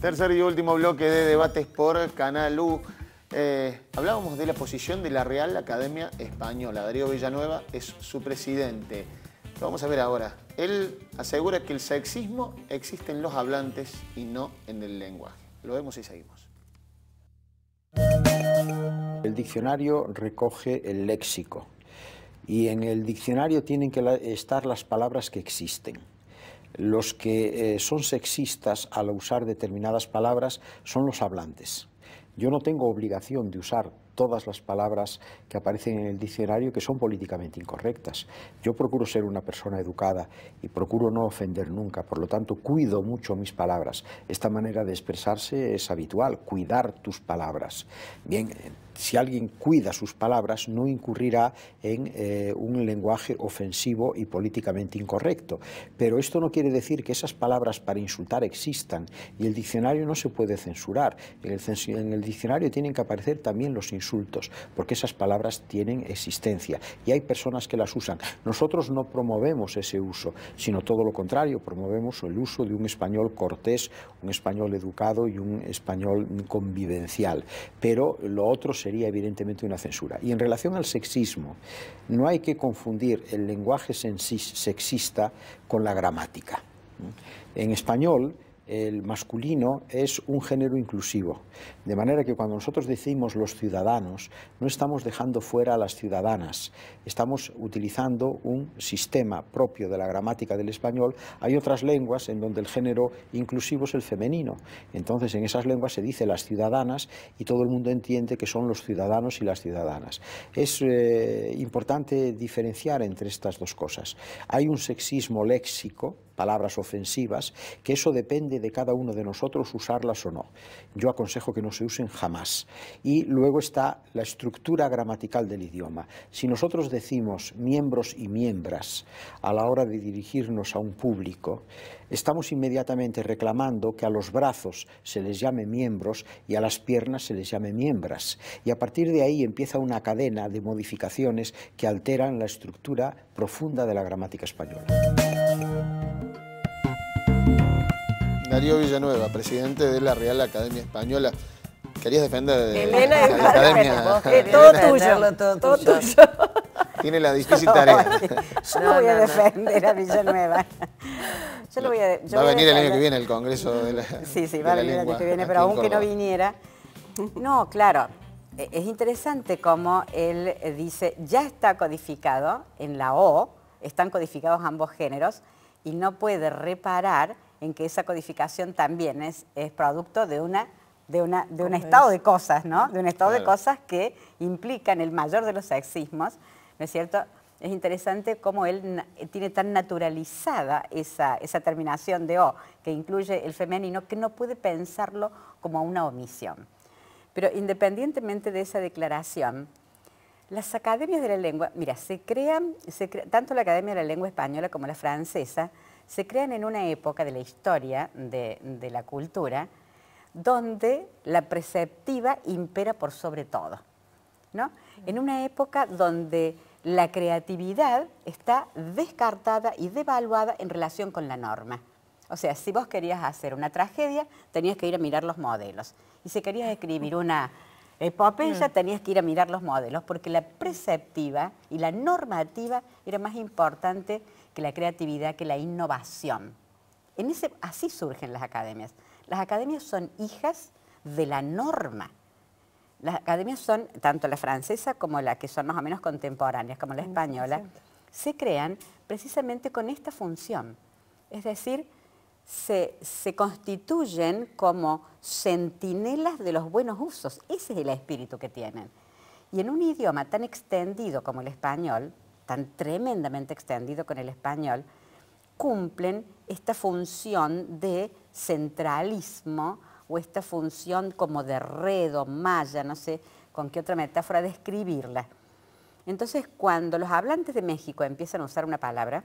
Tercer y último bloque de debates por Canal U. Eh, hablábamos de la posición de la Real Academia Española. Darío Villanueva es su presidente. Lo vamos a ver ahora. Él asegura que el sexismo existe en los hablantes y no en el lenguaje. Lo vemos y seguimos. El diccionario recoge el léxico y en el diccionario tienen que estar las palabras que existen. Los que eh, son sexistas al usar determinadas palabras son los hablantes. Yo no tengo obligación de usar todas las palabras que aparecen en el diccionario que son políticamente incorrectas. Yo procuro ser una persona educada y procuro no ofender nunca, por lo tanto cuido mucho mis palabras. Esta manera de expresarse es habitual, cuidar tus palabras. Bien, si alguien cuida sus palabras no incurrirá en eh, un lenguaje ofensivo y políticamente incorrecto. Pero esto no quiere decir que esas palabras para insultar existan y el diccionario no se puede censurar. El en el diccionario tienen que aparecer también los insultos, porque esas palabras tienen existencia y hay personas que las usan. Nosotros no promovemos ese uso, sino todo lo contrario, promovemos el uso de un español cortés, un español educado y un español convivencial. Pero lo otro sería evidentemente una censura. Y en relación al sexismo, no hay que confundir el lenguaje sexista con la gramática. En español, el masculino es un género inclusivo. De manera que cuando nosotros decimos los ciudadanos, no estamos dejando fuera a las ciudadanas, estamos utilizando un sistema propio de la gramática del español. Hay otras lenguas en donde el género inclusivo es el femenino. Entonces, en esas lenguas se dice las ciudadanas y todo el mundo entiende que son los ciudadanos y las ciudadanas. Es eh, importante diferenciar entre estas dos cosas. Hay un sexismo léxico, palabras ofensivas, que eso depende de cada uno de nosotros usarlas o no. Yo aconsejo que no se usen jamás. Y luego está la estructura gramatical del idioma. Si nosotros decimos miembros y miembras a la hora de dirigirnos a un público, estamos inmediatamente reclamando que a los brazos se les llame miembros y a las piernas se les llame miembras. Y a partir de ahí empieza una cadena de modificaciones que alteran la estructura profunda de la gramática española. Darío Villanueva, presidente de la Real Academia Española. ¿Querías defender de, eh, Elena de la Academia? Es eh, todo, tuyo, todo, tuyo. Tiene la difícil tarea. Yo no, voy a defender a Villanueva. va a venir el año que viene el Congreso de la Sí, sí, va a venir el año que viene, pero aunque no viniera. No, claro, e-, es interesante como él eh, dice, ya está codificado en la O, están codificados ambos géneros, y no puede reparar en que esa codificación también es, es producto de una de, una, de un estado de cosas, ¿no? De un estado de cosas que implican el mayor de los sexismos, ¿no es cierto? Es interesante cómo él tiene tan naturalizada esa, terminación de O, que incluye el femenino, que no puede pensarlo como una omisión. Pero independientemente de esa declaración, las academias de la lengua, mira, se crean, tanto la Academia de la Lengua Española como la francesa, se crean en una época de la historia de, la cultura donde la preceptiva impera por sobre todo, ¿no? En una época donde la creatividad está descartada y devaluada en relación con la norma. O sea, si vos querías hacer una tragedia, tenías que ir a mirar los modelos. Y si querías escribir una epopeya, mm. tenías que ir a mirar los modelos, porque la preceptiva y la normativa era más importante que la creatividad, que la innovación. así surgen las academias. Las academias son hijas de la norma. Las academias son, tanto la francesa como la que son más o menos contemporáneas, como la mm, española, se crean precisamente con esta función. Es decir, se, se, constituyen como centinelas de los buenos usos. Ese es el espíritu que tienen. Y en un idioma tan extendido como el español, tan tremendamente extendido con el español, cumplen esta función de centralismo o esta función como de o malla, no sé con qué otra metáfora describirla. Entonces, cuando los hablantes de México empiezan a usar una palabra,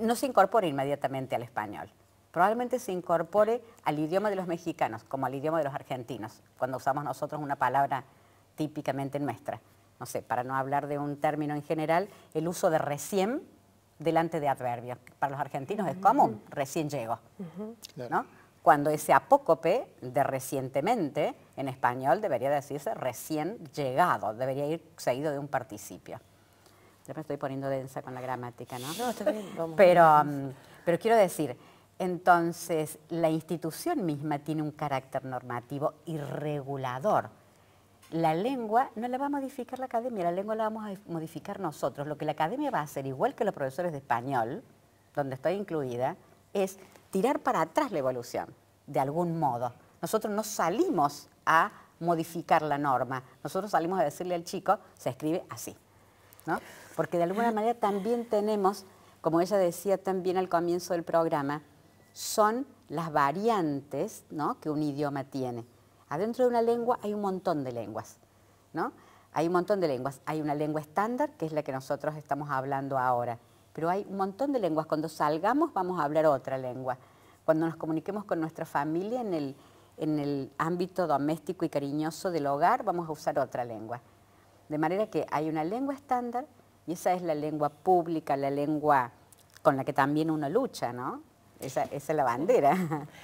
no se incorpora inmediatamente al español. Probablemente se incorpore al idioma de los mexicanos, como al idioma de los argentinos, cuando usamos nosotros una palabra típicamente nuestra no sé, para no hablar de un término en general, el uso de recién delante de adverbios, Para los argentinos es común, recién llego. Cuando ese apócope de recientemente, en español debería decirse recién llegado, debería ir seguido de un participio. Yo me estoy poniendo densa con la gramática, ¿no? Pero, mm, pero quiero decir, entonces la institución misma tiene un carácter normativo y regulador la lengua no la va a modificar la academia, la lengua la vamos a modificar nosotros. Lo que la academia va a hacer, igual que los profesores de español, donde estoy incluida, es tirar para atrás la evolución, de algún modo. Nosotros no salimos a modificar la norma, nosotros salimos a decirle al chico, se escribe así. ¿no? Porque de alguna manera también tenemos, como ella decía también al comienzo del programa, son las variantes ¿no? que un idioma tiene. Adentro de una lengua hay un montón de lenguas, ¿no? Hay un montón de lenguas. Hay una lengua estándar, que es la que nosotros estamos hablando ahora, pero hay un montón de lenguas. Cuando salgamos vamos a hablar otra lengua. Cuando nos comuniquemos con nuestra familia en el, en el ámbito doméstico y cariñoso del hogar, vamos a usar otra lengua. De manera que hay una lengua estándar y esa es la lengua pública, la lengua con la que también uno lucha, ¿no? Esa, es la bandera.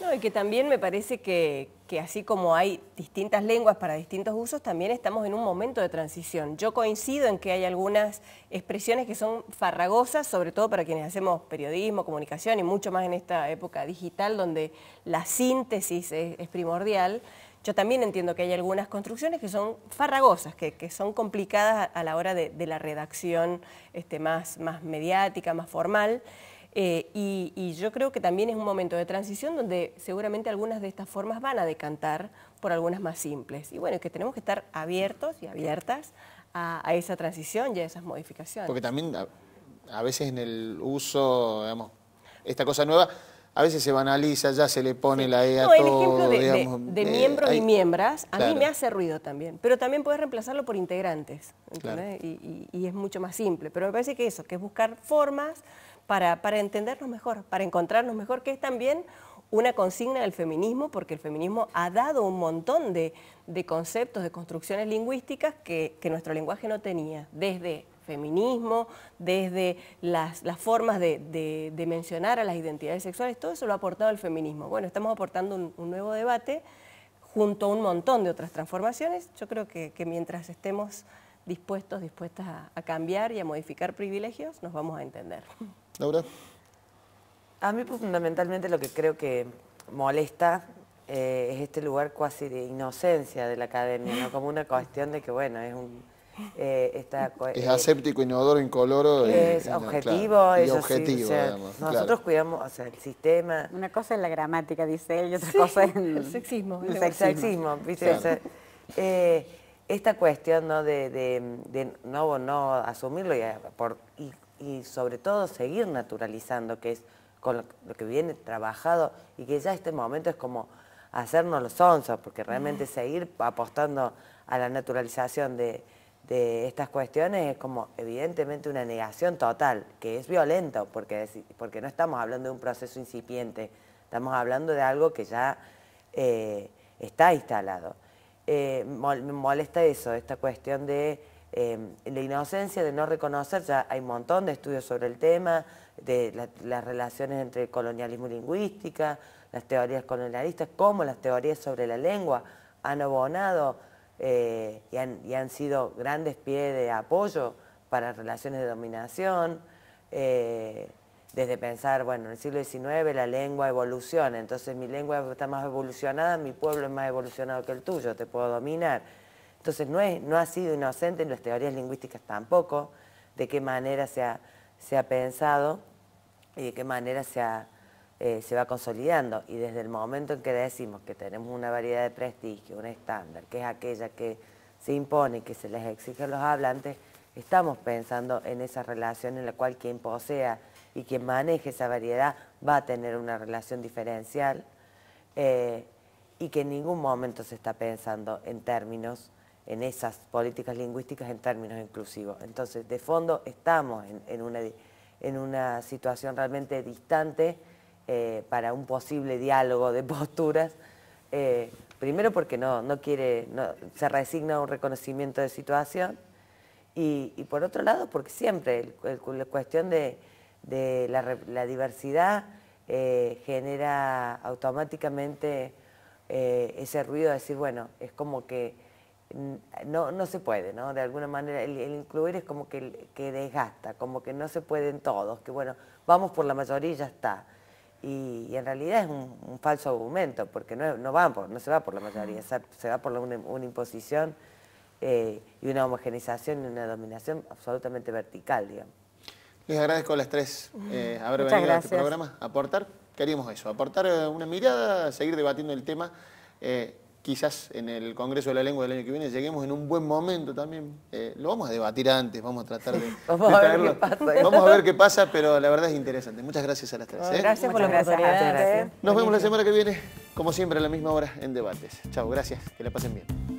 No, y que también me parece que, que así como hay distintas lenguas para distintos usos, también estamos en un momento de transición. Yo coincido en que hay algunas expresiones que son farragosas, sobre todo para quienes hacemos periodismo, comunicación y mucho más en esta época digital donde la síntesis es, primordial. Yo también entiendo que hay algunas construcciones que son farragosas, que, son complicadas a, la hora de, la redacción este, más, más mediática, más formal. Eh, y, yo creo que también es un momento de transición donde seguramente algunas de estas formas van a decantar por algunas más simples. Y bueno, que tenemos que estar abiertos y abiertas a, esa transición y a esas modificaciones. Porque también a veces en el uso, digamos, esta cosa nueva a veces se banaliza, ya se le pone la E a todo, el ejemplo de, eh, miembros y miembras a mí me hace ruido también, pero también puedes reemplazarlo por integrantes, Y, es mucho más simple. Pero me parece que eso, que es buscar formas para, para entendernos mejor, para encontrarnos mejor, que es también una consigna del feminismo, porque el feminismo ha dado un montón de, conceptos, de construcciones lingüísticas que, que nuestro lenguaje no tenía, desde feminismo, desde las, formas de, mencionar a las identidades sexuales, todo eso lo ha aportado el feminismo. Bueno, estamos aportando un, nuevo debate junto a un montón de otras transformaciones. Yo creo que, mientras estemos dispuestos, dispuestas a, cambiar y a modificar privilegios, nos vamos a entender. Laura. A mí pues, fundamentalmente lo que creo que molesta eh, es este lugar casi de inocencia de la academia, ¿no? como una cuestión de que, bueno, es un eh, es eh, aséptico, inodoro, incoloro. Es objetivo, Nosotros cuidamos, o sea, el sistema. Una cosa es la gramática, dice él, y otra cosa es el, sexismo. El, sexismo, ¿viste? Eh, esta cuestión De, no, asumirlo y, y, sobre todo seguir naturalizando, que es con lo, que viene trabajado y que ya este momento es como hacernos los onzos, porque realmente seguir apostando a la naturalización de, de estas cuestiones es como evidentemente una negación total, que es violento, porque, porque no estamos hablando de un proceso incipiente, estamos hablando de algo que ya eh, está instalado. Eh, molesta eso, esta cuestión de eh, la inocencia, de no reconocer, ya hay un montón de estudios sobre el tema, de las relaciones entre colonialismo y lingüística, las teorías colonialistas, cómo las teorías sobre la lengua han abonado eh, y, han, sido grandes pies de apoyo para relaciones de dominación, eh, desde pensar, bueno, en el siglo XIX la lengua evoluciona, entonces mi lengua está más evolucionada, mi pueblo es más evolucionado que el tuyo, te puedo dominar. Entonces no, es, no ha sido inocente en las teorías lingüísticas tampoco, de qué manera se ha, se ha pensado y de qué manera se ha, eh, se va consolidando y desde el momento en que decimos que tenemos una variedad de prestigio, un estándar, que es aquella que se impone, y que se les exige a los hablantes, estamos pensando en esa relación en la cual quien posea y quien maneje esa variedad va a tener una relación diferencial eh, y que en ningún momento se está pensando en términos, en esas políticas lingüísticas en términos inclusivos. Entonces, de fondo estamos en una situación realmente distante eh, para un posible diálogo de posturas. Eh, primero porque no, quiere, se resigna a un reconocimiento de situación y, por otro lado porque siempre la cuestión de, la, diversidad eh, genera automáticamente ese ruido de decir, bueno, es como que no, se puede, ¿no? De alguna manera el, incluir es como que, que desgasta, como que no se pueden todos, que bueno, vamos por la mayoría y ya está. Y, en realidad es un, falso argumento, porque no, no, no se va por la mayoría, se va por una, imposición eh, y una homogenización y una dominación absolutamente vertical, digamos. Les agradezco a las tres haber venido a este programa, aportar, queríamos eso, aportar eh, una mirada, seguir debatiendo el tema. Eh, quizás en el Congreso de la Lengua del año que viene lleguemos en un buen momento también. Eh, lo vamos a debatir antes, vamos a tratar de, vamos a ver Qué pasa. Vamos a ver qué pasa, pero la verdad es interesante. Muchas gracias a las tres. ¿eh? gracias por la oportunidad. Nos vemos la semana que viene, como siempre, a la misma hora en Debates. Chao, gracias, que la pasen bien.